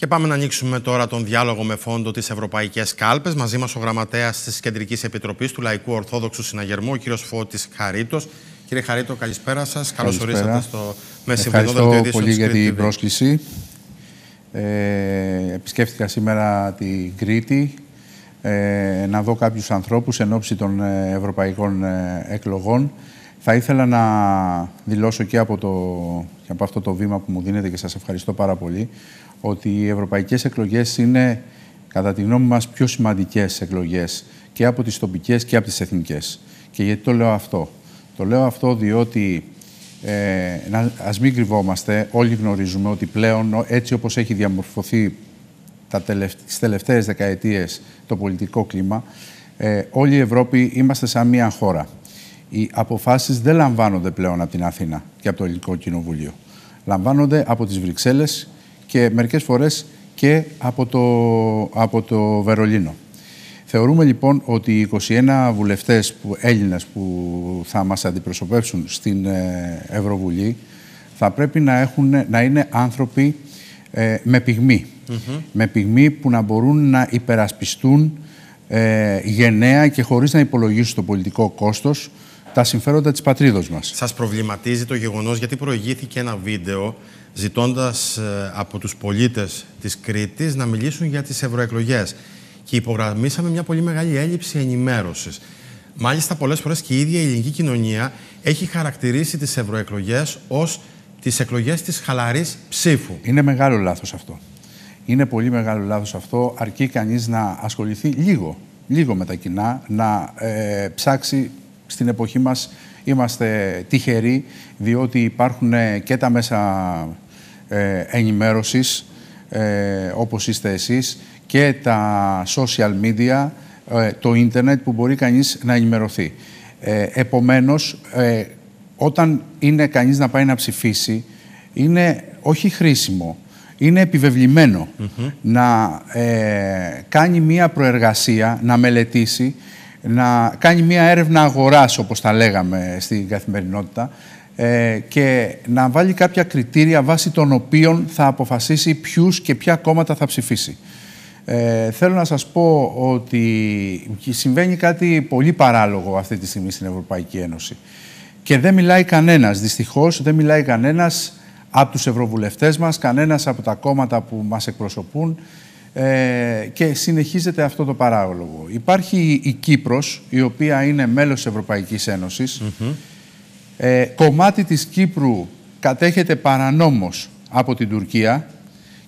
Και πάμε να ανοίξουμε τώρα τον διάλογο με φόντο τις Ευρωπαϊκές Κάλπες. Μαζί μας ο γραμματέας της Κεντρικής Επιτροπής του Λαϊκού Ορθόδοξου Συναγερμού, ο κ. Φώτης Χαρίτος. Κύριε Χαρίτο, καλησπέρα σας. Καλώς ορίσατε στο μεσημβρινό δελτίο Ευχαριστώ πολύ για την πρόσκληση. Ε, επισκέφθηκα σήμερα την Κρήτη ε, να δω κάποιους ανθρώπους εν ώψη των ε, ευρωπαϊκών ε, εκλογών θα ήθελα να δηλώσω και από, το, και από αυτό το βήμα που μου δίνετε και σας ευχαριστώ πάρα πολύ ότι οι ευρωπαϊκές εκλογές είναι κατά τη γνώμη μας πιο σημαντικές εκλογές και από τις τοπικές και από τις εθνικές. Και γιατί το λέω αυτό. Το λέω αυτό διότι ε, ας μην κρυβόμαστε, όλοι γνωρίζουμε ότι πλέον έτσι όπως έχει διαμορφωθεί τα τελευταίε τελευταίες δεκαετίες το πολιτικό κλίμα, ε, όλη η Ευρώπη είμαστε σαν μία χώρα οι αποφάσεις δεν λαμβάνονται πλέον από την Αθήνα και από το Ελληνικό Κοινοβούλιο. Λαμβάνονται από τις Βρυξέλλες και μερικές φορές και από το, από το Βερολίνο. Θεωρούμε λοιπόν ότι οι 21 βουλευτές που, Έλληνες που θα μας αντιπροσωπεύσουν στην ε, Ευρωβουλή θα πρέπει να, έχουν, να είναι άνθρωποι ε, με πυγμή. Με πυγμή που να μπορούν να υπερασπιστούν ε, γενναία και χωρίς να υπολογίσουν το πολιτικό κόστος τα συμφέροντα της πατρίδος μας. Σας προβληματίζει το γεγονός γιατί προηγήθηκε ένα βίντεο ζητώντας ε, από τους πολίτες της Κρήτης να μιλήσουν για τις ευρωεκλογές. Και υπογραμμίσαμε μια πολύ μεγάλη έλλειψη ενημέρωσης. Μάλιστα, πολλές φορές και η ίδια η ελληνική κοινωνία έχει χαρακτηρίσει τις ευρωεκλογές ως τις εκλογές της χαλαρής ψήφου. Είναι μεγάλο λάθος αυτό. Είναι πολύ μεγάλο λάθος αυτό. Αρκεί κανείς να ασχοληθεί λίγο, λίγο με τα κοινά, να ε, ψάξει στην εποχή μας είμαστε τυχεροί, διότι υπάρχουν ε, και τα μέσα ε, ενημέρωσης, ε, όπως είστε εσείς, και τα social media, το ίντερνετ που μπορεί κανείς να ενημερωθεί. Επομένως, όταν είναι κανείς να πάει να ψηφίσει, είναι όχι χρήσιμο, είναι επιβεβλημένο να κάνει μία προεργασία, να μελετήσει να κάνει μια έρευνα αγοράς, όπως τα λέγαμε στην καθημερινότητα, ε, και να βάλει κάποια κριτήρια βάσει των οποίων θα αποφασίσει ποιους και ποια κόμματα θα ψηφίσει. Ε, θέλω να σας πω ότι συμβαίνει κάτι πολύ παράλογο αυτή τη στιγμή στην Ευρωπαϊκή Ένωση. Και δεν μιλάει κανένας, δυστυχώς δεν μιλάει κανένας από τους ευρωβουλευτές μας, κανένας από τα κόμματα που μας εκπροσωπούν ε, και συνεχίζεται αυτό το παράλογο. Υπάρχει η Κύπρος, η οποία είναι μέλος Ευρωπαϊκής Ένωσης. ε, κομμάτι της Κύπρου κατέχεται παρανόμως από την Τουρκία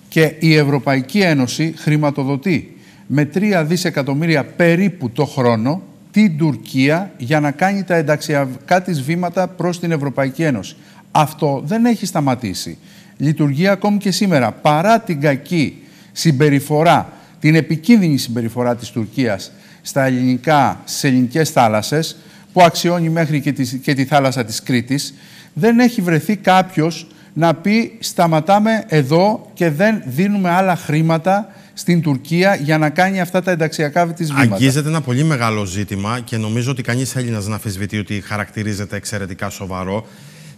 και η Ευρωπαϊκής Ένωσης χρηματοδοτεί με 3 δισεκατομμύρια περίπου το χρόνο την Τουρκία για να κάνει τα ενταξιακά της βήματα προς την Ευρωπαϊκή Ένωση. Αυτό δεν έχει σταματήσει. Λειτουργεί ακόμη και σήμερα παρά την κακή συμπεριφορά, την επικίνδυνη συμπεριφορά της Τουρκίας στα ελληνικά, στις ελληνικές θάλασσες, που αξιώνει μέχρι και τη, και τη θάλασσα της Κρήτης, δεν έχει βρεθεί κάποιος να πει σταματάμε εδώ και δεν δίνουμε άλλα χρήματα στην Τουρκία για να κάνει αυτά τα ενταξιακά της βήματα. Αγγίζεται ένα πολύ μεγάλο ζήτημα και νομίζω ότι κανείς Έλληνας να αφισβητεί ότι χαρακτηρίζεται εξαιρετικά σοβαρό.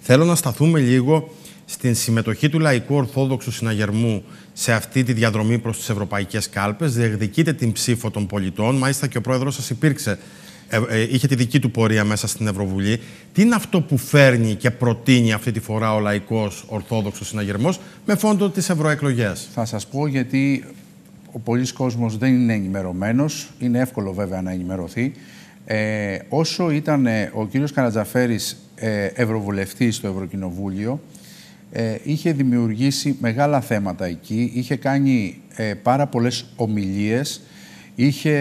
Θέλω να σταθούμε λίγο στην συμμετοχή του Λαϊκού Ορθόδοξου Συναγερμού σε αυτή τη διαδρομή προς τις ευρωπαϊκές κάλπες, διεκδικείται την ψήφο των πολιτών, μάλιστα και ο πρόεδρος σας υπήρξε, ε, ε, είχε τη δική του πορεία μέσα στην Ευρωβουλή. Τι είναι αυτό που φέρνει και προτείνει αυτή τη φορά ο λαϊκός ορθόδοξος συναγερμός με φόντο τις ευρωεκλογές. Θα σας πω γιατί ο πολλής κόσμος δεν είναι ενημερωμένος, είναι εύκολο βέβαια να ενημερωθεί. Ε, όσο ήταν ε, ο κύριος Καρατζαφέρης ε, ευρωβουλευτής στο Ευρωκοινοβούλιο, ε, είχε δημιουργήσει μεγάλα θέματα εκεί, είχε κάνει ε, πάρα πολλές ομιλίες, είχε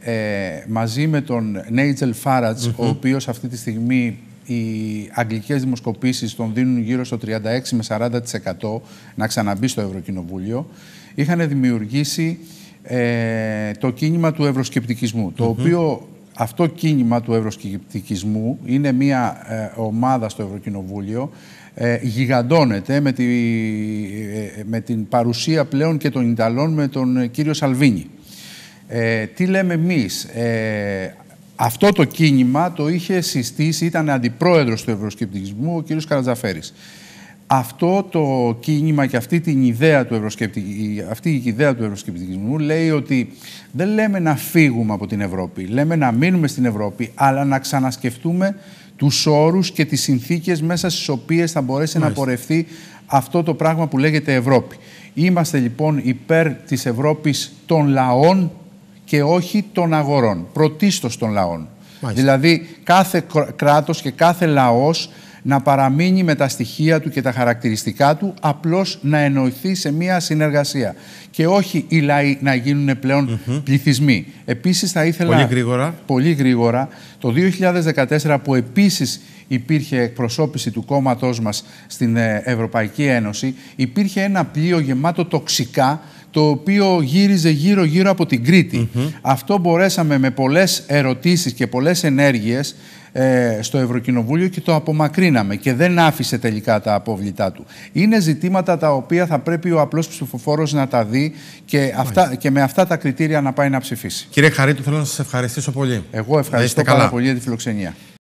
ε, μαζί με τον Νέιτζελ ο οποίος αυτή τη στιγμή οι αγγλικές δημοσκοπήσεις τον δίνουν γύρω στο 36 με 40% να ξαναμπεί στο Ευρωκοινοβούλιο, είχαν δημιουργήσει ε, το κίνημα του ευρωσκεπτικισμου το οποίο αυτό κίνημα του ευρωσκεπτικισμού είναι μια ε, ομάδα στο Ευρωκοινοβούλιο ε, γιγαντώνεται ε, ε, με, την παρουσία πλέον και των Ιταλών με τον κύριο Σαλβίνη. τι λέμε εμείς, αυτό το κίνημα το είχε συστήσει, ήταν αντιπρόεδρος του ευρωσκεπτικισμού ο κύριος Καρατζαφέρης αυτό το κίνημα και αυτή την ιδέα του αυτή η ιδέα του ευρωσκεπτικισμού λέει ότι δεν λέμε να φύγουμε από την Ευρώπη, λέμε να μείνουμε στην Ευρώπη, αλλά να ξανασκεφτούμε τους όρους και τις συνθήκες μέσα στις οποίες θα μπορέσει να πορευθεί αυτό το πράγμα που λέγεται Ευρώπη. Είμαστε λοιπόν υπέρ της Ευρώπης των λαών και όχι των αγορών, πρωτίστως των λαών. Δηλαδή κάθε κράτος και κάθε λαός να παραμείνει με τα στοιχεία του και τα χαρακτηριστικά του, απλώς να εννοηθεί σε μία συνεργασία. Και όχι οι λαοί να γίνουν πλέον πληθυσμοί. Επίσης θα ήθελα... Πολύ γρήγορα. Πολύ γρήγορα. Το 2014 που επίσης υπήρχε εκπροσώπηση του κόμματός μας στην ε, Ευρωπαϊκή Ένωση, υπήρχε ένα πλοίο γεμάτο τοξικά το οποίο γύριζε γύρω-γύρω από την Κρήτη. Αυτό μπορέσαμε με πολλές ερωτήσεις και πολλές ενέργειες ε, στο Ευρωκοινοβούλιο και το απομακρύναμε και δεν άφησε τελικά τα απόβλητά του. Είναι ζητήματα τα οποία θα πρέπει ο απλός ψηφοφόρος να τα δει και, αυτά, και με αυτά τα κριτήρια να πάει να ψηφίσει. Κύριε Χαρίτου, θέλω να σας ευχαριστήσω πολύ. Εγώ ευχαριστώ πάρα πολύ για τη φιλοξενία.